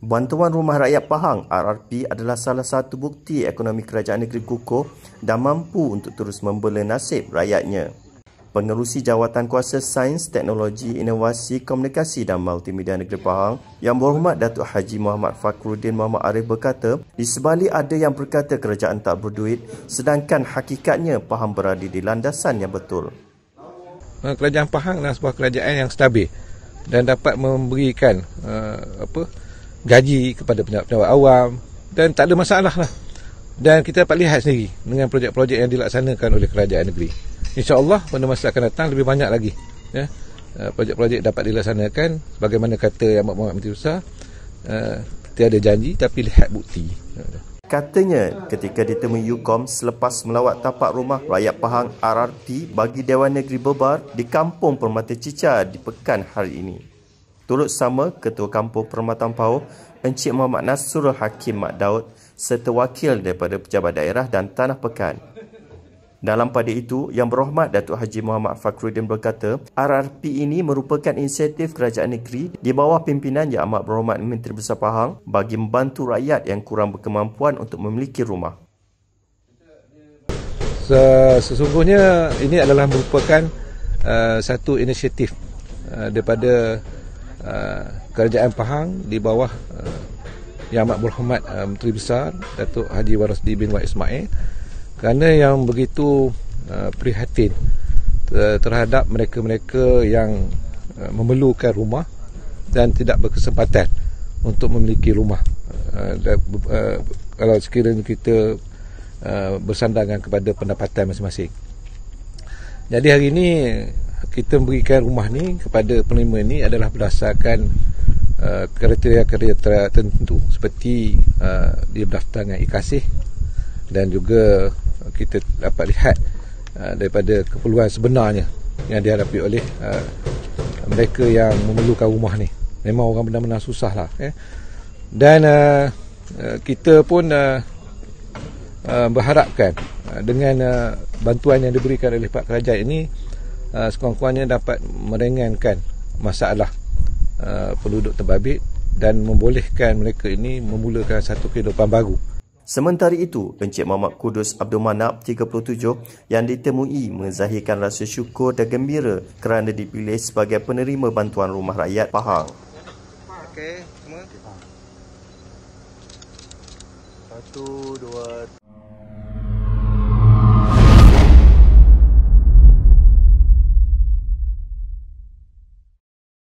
Bantuan Rumah Rakyat Pahang RRP adalah salah satu bukti ekonomi kerajaan negeri kukuh dan mampu untuk terus membela nasib rakyatnya. Pengerusi Jawatan Kuasa Sains, Teknologi, Inovasi, Komunikasi dan Multimedia Negeri Pahang Yang Berhormat Datuk Haji Muhammad Fakruddin Muhammad Arif berkata Di sebalik ada yang berkata kerajaan tak berduit sedangkan hakikatnya Pahang berada di landasan yang betul ah, Kerajaan Pahang adalah sebuah kerajaan yang stabil dan dapat memberikan uh, apa, gaji kepada pejabat-pejabat awam dan tak ada masalah lah. Dan kita dapat lihat sendiri dengan projek-projek yang dilaksanakan oleh kerajaan negeri. InsyaAllah pada masa akan datang lebih banyak lagi. Ya. Eh, projek-projek dapat dilaksanakan bagaimana kata Yang Muhammad Menteri Besar. Uh, tiada janji tapi lihat bukti. Katanya ketika ditemui UKOM selepas melawat tapak rumah rakyat Pahang RRP bagi Dewan Negeri Bebar di Kampung Permata Cicar di Pekan hari ini turut sama Ketua Kampung Perumatan Pauh Encik Muhammad Nasrul Hakim Mak Daud serta wakil daripada Pejabat Daerah dan Tanah Pekan. Dalam pada itu, Yang Berhormat Datuk Haji Muhammad Fakhruddin berkata, RRP ini merupakan inisiatif kerajaan negeri di bawah pimpinan Yang Amat Berhormat Menteri Besar Pahang bagi membantu rakyat yang kurang berkemampuan untuk memiliki rumah. Sesungguhnya ini adalah merupakan uh, satu inisiatif uh, daripada Uh, kerajaan Pahang di bawah uh, Yang Amat Berhormat uh, Menteri Besar Datuk Haji Warasdi bin Wahid Ismail kerana yang begitu uh, prihatin uh, terhadap mereka-mereka yang uh, memerlukan rumah dan tidak berkesempatan untuk memiliki rumah uh, uh kalau sekiranya kita uh, bersandangkan kepada pendapatan masing-masing. Jadi hari ini kita memberikan rumah ni kepada penerima ni adalah berdasarkan uh, kriteria-kriteria tertentu seperti uh, dia berdaftar dengan ikasih dan juga kita dapat lihat uh, daripada keperluan sebenarnya yang dihadapi oleh uh, mereka yang memerlukan rumah ni memang orang benar-benar susah lah eh. dan uh, uh kita pun uh, uh, berharapkan uh, dengan uh, bantuan yang diberikan oleh Pak Kerajaan ini uh, Ah, sekurang-kurangnya dapat merengankan masalah uh, penduduk terbabit dan membolehkan mereka ini memulakan satu kehidupan baru. Sementara itu, Encik Muhammad Kudus Abdul Manap 37 yang ditemui menzahirkan rasa syukur dan gembira kerana dipilih sebagai penerima bantuan rumah rakyat Pahang. Okey, Satu, dua,